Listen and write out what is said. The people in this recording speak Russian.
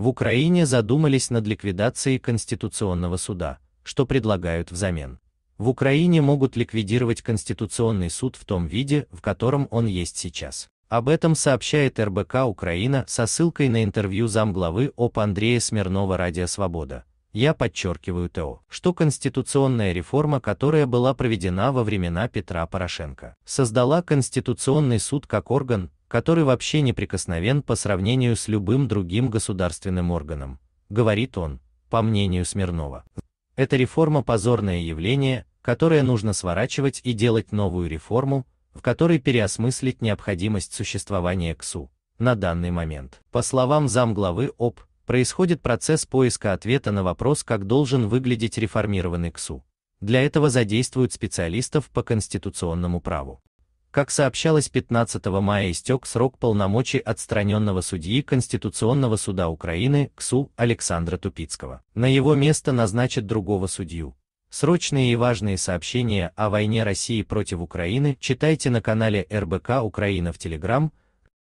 в Украине задумались над ликвидацией Конституционного суда, что предлагают взамен. В Украине могут ликвидировать Конституционный суд в том виде, в котором он есть сейчас. Об этом сообщает РБК Украина со ссылкой на интервью замглавы ОП Андрея Смирнова «Радио Свобода». Я подчеркиваю то, что конституционная реформа, которая была проведена во времена Петра Порошенко, создала Конституционный суд как орган, который вообще неприкосновен по сравнению с любым другим государственным органом, говорит он, по мнению Смирнова. Эта реформа позорное явление, которое нужно сворачивать и делать новую реформу, в которой переосмыслить необходимость существования КСУ. На данный момент, по словам замглавы ОП, происходит процесс поиска ответа на вопрос, как должен выглядеть реформированный КСУ. Для этого задействуют специалистов по конституционному праву. Как сообщалось 15 мая истек срок полномочий отстраненного судьи Конституционного суда Украины КСУ Александра Тупицкого. На его место назначат другого судью. Срочные и важные сообщения о войне России против Украины читайте на канале РБК Украина в Телеграм,